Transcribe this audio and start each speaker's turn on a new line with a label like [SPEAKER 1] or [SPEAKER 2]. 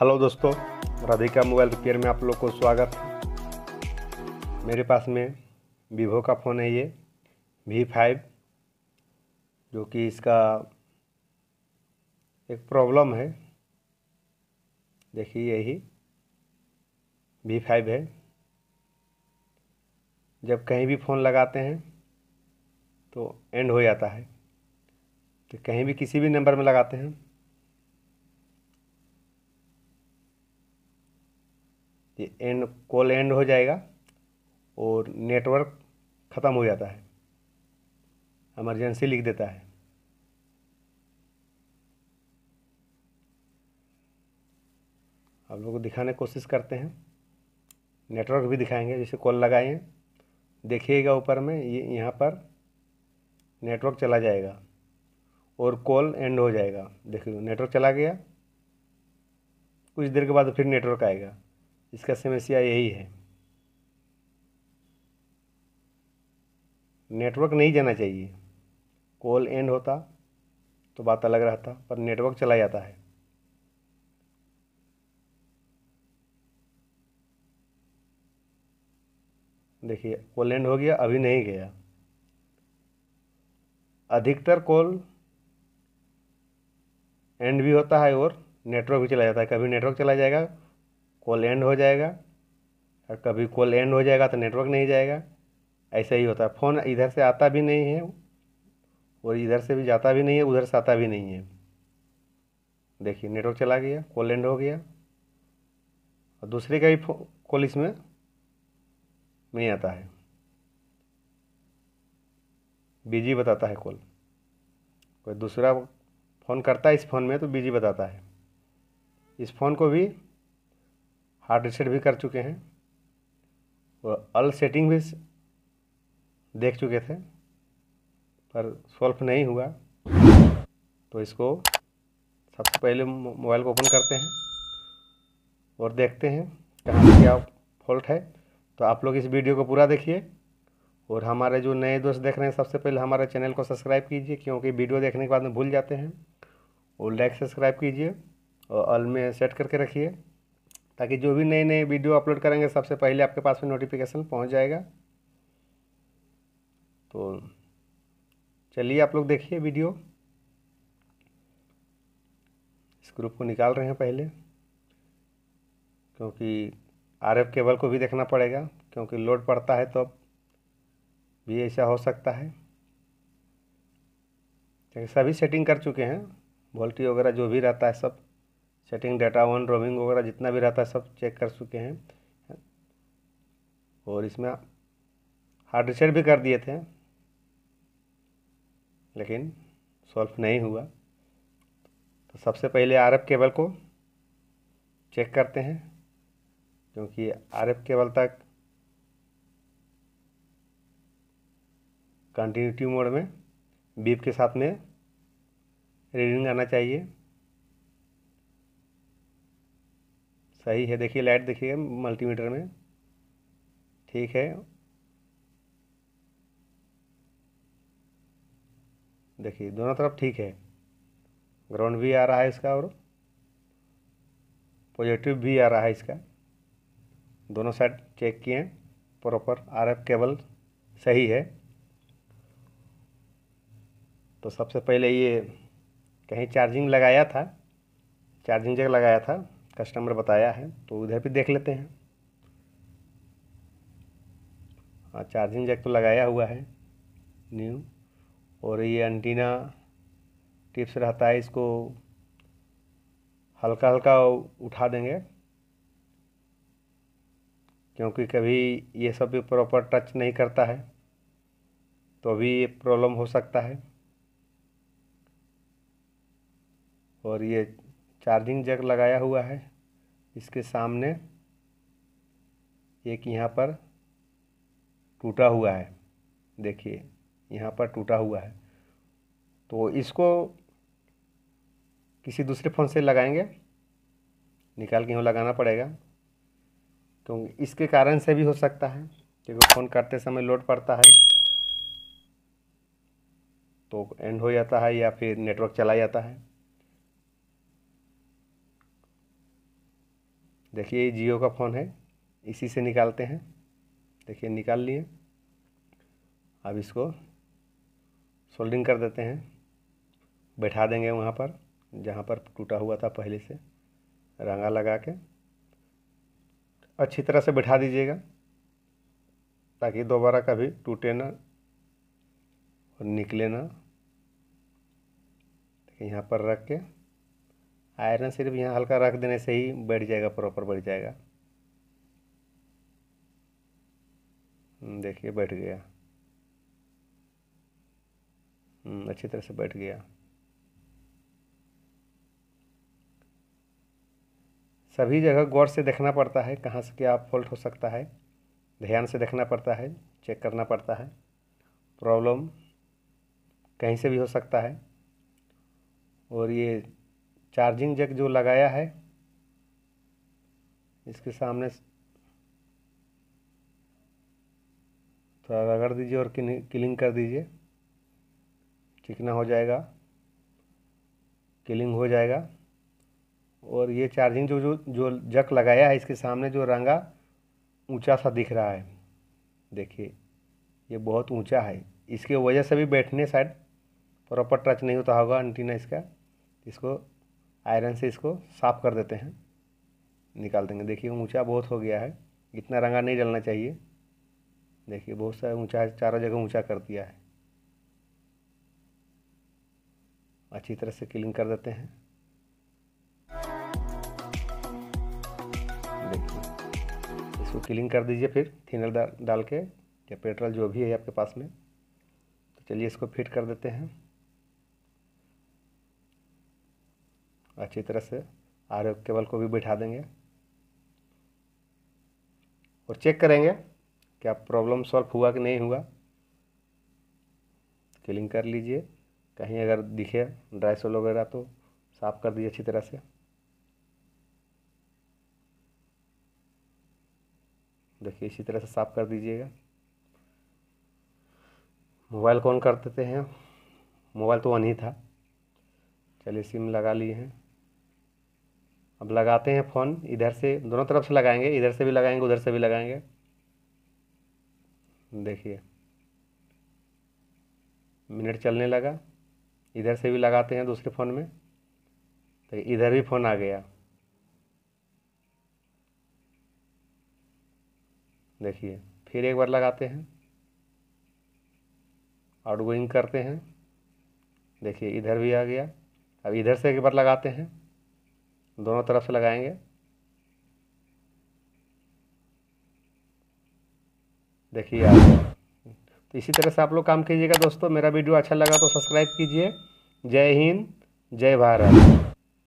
[SPEAKER 1] hello दोस्तों Radhika mobile repair में आप लोग को स्वागत मेरे पास में वीवो का फ़ोन है ये वी फाइव जो कि इसका एक प्रॉब्लम है देखिए यही वी फाइव है जब कहीं भी फ़ोन लगाते हैं तो एंड हो जाता है तो कहीं भी किसी भी नंबर में लगाते हैं ये एंड कॉल एंड हो जाएगा और नेटवर्क ख़त्म हो जाता है एमरजेंसी लिख देता है आप लोगों को दिखाने की कोशिश करते हैं नेटवर्क भी दिखाएंगे जैसे कॉल लगाए हैं देखिएगा ऊपर में ये यहाँ पर नेटवर्क चला जाएगा और कॉल एंड हो जाएगा देखिए नेटवर्क चला गया कुछ देर के बाद फिर नेटवर्क आएगा इसका समस्या यही है नेटवर्क नहीं जाना चाहिए कॉल एंड होता तो बात अलग रहता पर नेटवर्क चला जाता है देखिए कॉल एंड हो गया अभी नहीं गया अधिकतर कॉल एंड भी होता है और नेटवर्क भी चला जाता है कभी नेटवर्क चला जाएगा कॉल एंड हो जाएगा और कभी कॉल एंड हो जाएगा तो नेटवर्क नहीं जाएगा ऐसा ही होता है फ़ोन इधर से आता भी नहीं है और इधर से भी जाता भी नहीं है उधर से आता भी नहीं है देखिए नेटवर्क चला गया कॉल एंड हो गया और दूसरे का भी कॉल इसमें नहीं आता है बिजी बताता है कॉल कोई दूसरा फ़ोन करता है इस फ़ोन में तो बिजी बताता है इस फ़ोन को भी हार्ड रिसेट भी कर चुके हैं और अल सेटिंग भी देख चुके थे पर सॉल्व नहीं हुआ तो इसको सबसे पहले मोबाइल को ओपन करते हैं और देखते हैं कहाँ क्या फॉल्ट है तो आप लोग इस वीडियो को पूरा देखिए और हमारे जो नए दोस्त देख रहे हैं सबसे पहले हमारे चैनल को सब्सक्राइब कीजिए क्योंकि वीडियो देखने के बाद में भूल जाते हैं और लाइक सब्सक्राइब कीजिए और अल में सेट करके रखिए ताकि जो भी नए नए वीडियो अपलोड करेंगे सबसे पहले आपके पास में नोटिफिकेशन पहुंच जाएगा तो चलिए आप लोग देखिए वीडियो इस ग्रुप को निकाल रहे हैं पहले क्योंकि आरएफ केबल को भी देखना पड़ेगा क्योंकि लोड पड़ता है तो भी ऐसा हो सकता है सभी सेटिंग कर चुके हैं वोल्टी वगैरह जो भी रहता है सब सेटिंग डाटा वन रोमिंग वगैरह जितना भी रहता है सब चेक कर चुके हैं और इसमें हार्ड रिसेट भी कर दिए थे लेकिन सॉल्व नहीं हुआ तो सबसे पहले आर केबल को चेक करते हैं क्योंकि आर केबल तक कंटिन्यूटी मोड में बीप के साथ में रीडिंग आना चाहिए सही है देखिए लाइट देखिए मल्टीमीटर में ठीक है देखिए दोनों तरफ ठीक है ग्राउंड भी आ रहा है इसका और पॉजिटिव भी आ रहा है इसका दोनों साइड चेक किए प्रॉपर आर एफ केबल सही है तो सबसे पहले ये कहीं चार्जिंग लगाया था चार्जिंग जगह लगाया था कस्टमर बताया है तो उधर भी देख लेते हैं हाँ चार्जिंग जैक तो लगाया हुआ है न्यू और ये एंटीना टिप्स रहता है इसको हल्का हल्का उठा देंगे क्योंकि कभी ये सब भी प्रॉपर टच नहीं करता है तो भी ये प्रॉब्लम हो सकता है और ये चार्जिंग जग लगाया हुआ है इसके सामने एक यहाँ पर टूटा हुआ है देखिए यहाँ पर टूटा हुआ है तो इसको किसी दूसरे फ़ोन से लगाएंगे निकाल के यहाँ लगाना पड़ेगा क्योंकि तो इसके कारण से भी हो सकता है क्योंकि फ़ोन करते समय लोड पड़ता है तो एंड हो जाता है या फिर नेटवर्क चला जाता है देखिए ये जियो का फ़ोन है इसी से निकालते हैं देखिए निकाल लिए अब इसको सोल्डिंग कर देते हैं बैठा देंगे वहाँ पर जहाँ पर टूटा हुआ था पहले से रंगा लगा के अच्छी तरह से बैठा दीजिएगा ताकि दोबारा कभी टूटे ना और निकले ना यहाँ पर रख के आयरन सिर्फ यहाँ हल्का रख देने से ही बैठ जाएगा प्रॉपर बैठ जाएगा हम्म, देखिए बैठ गया हम्म, अच्छी तरह से बैठ गया सभी जगह गौर से देखना पड़ता है कहाँ से क्या फॉल्ट हो सकता है ध्यान से देखना पड़ता है चेक करना पड़ता है प्रॉब्लम कहीं से भी हो सकता है और ये चार्जिंग जैक जो लगाया है इसके सामने थोड़ा रगड़ दीजिए और किलिंग कर दीजिए चिकना हो जाएगा किलिंग हो जाएगा और ये चार्जिंग जो जो जो जक लगाया है इसके सामने जो रंगा ऊंचा सा दिख रहा है देखिए ये बहुत ऊंचा है इसके वजह से भी बैठने साइड प्रॉपर टच नहीं होता होगा एंटीना इसका इसको आयरन से इसको साफ़ कर देते हैं निकाल देंगे देखिए ऊंचा बहुत हो गया है इतना रंगा नहीं डलना चाहिए देखिए बहुत सारा ऊँचा चारों जगह ऊँचा कर दिया है अच्छी तरह से क्लीन कर देते हैं देखिए इसको क्लीन कर दीजिए फिर थिनर डाल के या पेट्रोल जो भी है आपके पास में तो चलिए इसको फिट कर देते हैं अच्छी तरह से आर केबल को भी बैठा देंगे और चेक करेंगे क्या प्रॉब्लम सॉल्व हुआ कि नहीं हुआ क्लिंग कर लीजिए कहीं अगर दिखे ड्राई सोल वगैरह तो साफ़ कर दीजिए अच्छी तरह से देखिए इसी तरह से साफ़ कर दीजिएगा मोबाइल कौन कर देते हैं मोबाइल तो वन ही था चलिए सिम लगा लिए हैं अब लगाते हैं फोन इधर से दोनों तरफ से लगाएंगे इधर से भी लगाएंगे उधर से भी लगाएंगे देखिए मिनट चलने लगा इधर से भी लगाते हैं दूसरे फ़ोन में तो इधर भी फ़ोन आ गया देखिए फिर एक बार लगाते हैं आउट गोइंग करते हैं देखिए इधर भी आ गया अब इधर से एक बार लगाते हैं दोनों तरफ से लगाएंगे देखिए आप तो इसी तरह से आप लोग काम कीजिएगा दोस्तों मेरा वीडियो अच्छा लगा तो सब्सक्राइब कीजिए जय हिंद जय भारत